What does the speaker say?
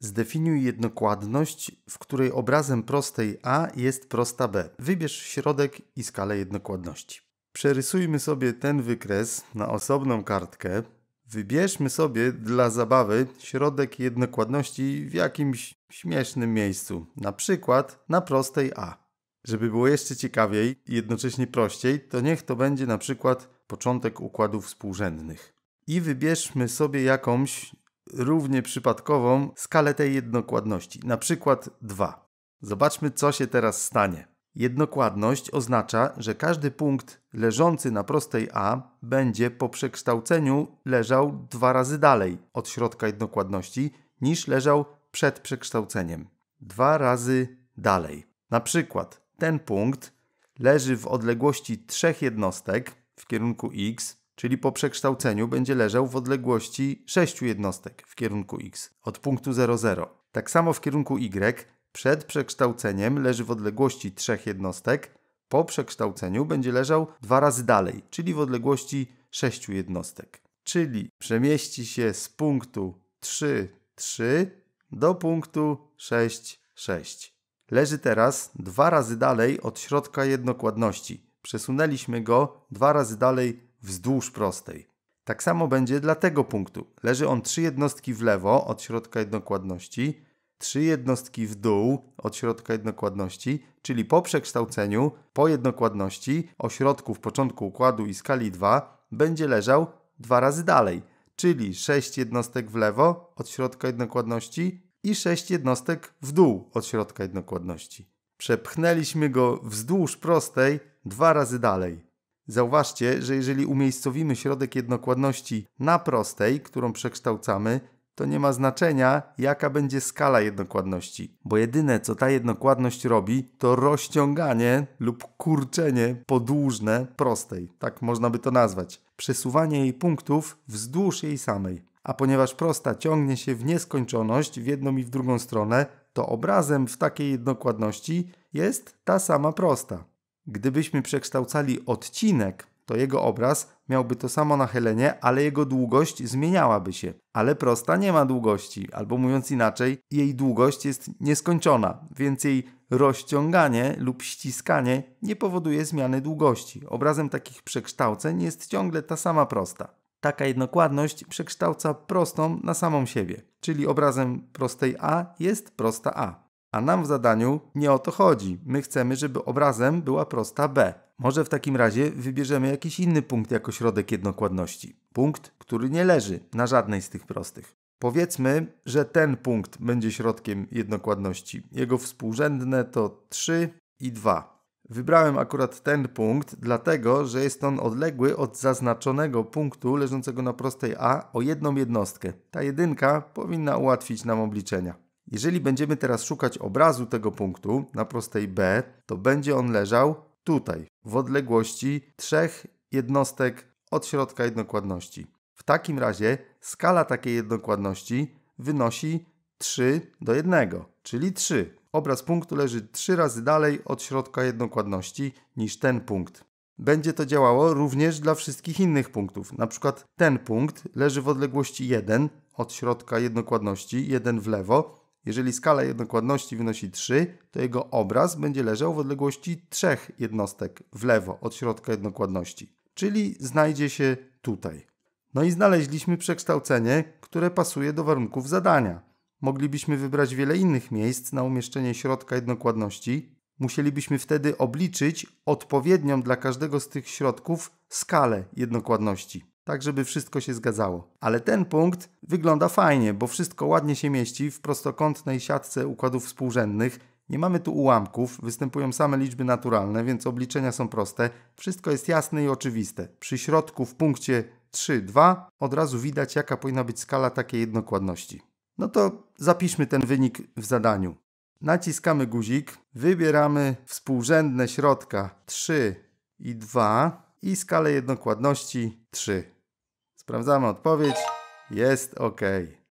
Zdefiniuj jednokładność, w której obrazem prostej A jest prosta B. Wybierz środek i skalę jednokładności. Przerysujmy sobie ten wykres na osobną kartkę. Wybierzmy sobie dla zabawy środek jednokładności w jakimś śmiesznym miejscu, na przykład na prostej A. Żeby było jeszcze ciekawiej i jednocześnie prościej, to niech to będzie na przykład początek układów współrzędnych. I wybierzmy sobie jakąś równie przypadkową skalę tej jednokładności, na przykład 2. Zobaczmy, co się teraz stanie. Jednokładność oznacza, że każdy punkt leżący na prostej A będzie po przekształceniu leżał dwa razy dalej od środka jednokładności niż leżał przed przekształceniem. Dwa razy dalej. Na przykład ten punkt leży w odległości trzech jednostek w kierunku x czyli po przekształceniu będzie leżał w odległości 6 jednostek w kierunku x od punktu 00. Tak samo w kierunku y przed przekształceniem leży w odległości 3 jednostek, po przekształceniu będzie leżał dwa razy dalej, czyli w odległości 6 jednostek. Czyli przemieści się z punktu 3, 3 do punktu 6, 6. Leży teraz dwa razy dalej od środka jednokładności. Przesunęliśmy go dwa razy dalej wzdłuż prostej. Tak samo będzie dla tego punktu. Leży on trzy jednostki w lewo od środka jednokładności, trzy jednostki w dół od środka jednokładności, czyli po przekształceniu, po jednokładności w początku układu i skali 2 będzie leżał dwa razy dalej, czyli 6 jednostek w lewo od środka jednokładności i 6 jednostek w dół od środka jednokładności. Przepchnęliśmy go wzdłuż prostej dwa razy dalej. Zauważcie, że jeżeli umiejscowimy środek jednokładności na prostej, którą przekształcamy, to nie ma znaczenia, jaka będzie skala jednokładności, bo jedyne co ta jednokładność robi, to rozciąganie lub kurczenie podłużne prostej, tak można by to nazwać, przesuwanie jej punktów wzdłuż jej samej. A ponieważ prosta ciągnie się w nieskończoność w jedną i w drugą stronę, to obrazem w takiej jednokładności jest ta sama prosta. Gdybyśmy przekształcali odcinek, to jego obraz miałby to samo nachylenie, ale jego długość zmieniałaby się. Ale prosta nie ma długości, albo mówiąc inaczej, jej długość jest nieskończona, więc jej rozciąganie lub ściskanie nie powoduje zmiany długości. Obrazem takich przekształceń jest ciągle ta sama prosta. Taka jednokładność przekształca prostą na samą siebie, czyli obrazem prostej A jest prosta A. A nam w zadaniu nie o to chodzi. My chcemy, żeby obrazem była prosta B. Może w takim razie wybierzemy jakiś inny punkt jako środek jednokładności. Punkt, który nie leży na żadnej z tych prostych. Powiedzmy, że ten punkt będzie środkiem jednokładności. Jego współrzędne to 3 i 2. Wybrałem akurat ten punkt, dlatego że jest on odległy od zaznaczonego punktu leżącego na prostej A o jedną jednostkę. Ta jedynka powinna ułatwić nam obliczenia. Jeżeli będziemy teraz szukać obrazu tego punktu na prostej B, to będzie on leżał tutaj, w odległości trzech jednostek od środka jednokładności. W takim razie skala takiej jednokładności wynosi 3 do 1, czyli 3. Obraz punktu leży 3 razy dalej od środka jednokładności niż ten punkt. Będzie to działało również dla wszystkich innych punktów. Na przykład ten punkt leży w odległości 1 od środka jednokładności, 1 w lewo, jeżeli skala jednokładności wynosi 3, to jego obraz będzie leżał w odległości 3 jednostek w lewo od środka jednokładności, czyli znajdzie się tutaj. No i znaleźliśmy przekształcenie, które pasuje do warunków zadania. Moglibyśmy wybrać wiele innych miejsc na umieszczenie środka jednokładności. Musielibyśmy wtedy obliczyć odpowiednią dla każdego z tych środków skalę jednokładności tak żeby wszystko się zgadzało. Ale ten punkt wygląda fajnie, bo wszystko ładnie się mieści w prostokątnej siatce układów współrzędnych. Nie mamy tu ułamków, występują same liczby naturalne, więc obliczenia są proste. Wszystko jest jasne i oczywiste. Przy środku w punkcie 3, 2 od razu widać jaka powinna być skala takiej jednokładności. No to zapiszmy ten wynik w zadaniu. Naciskamy guzik, wybieramy współrzędne środka 3 i 2 i skalę jednokładności 3. Sprawdzamy odpowiedź. Jest ok.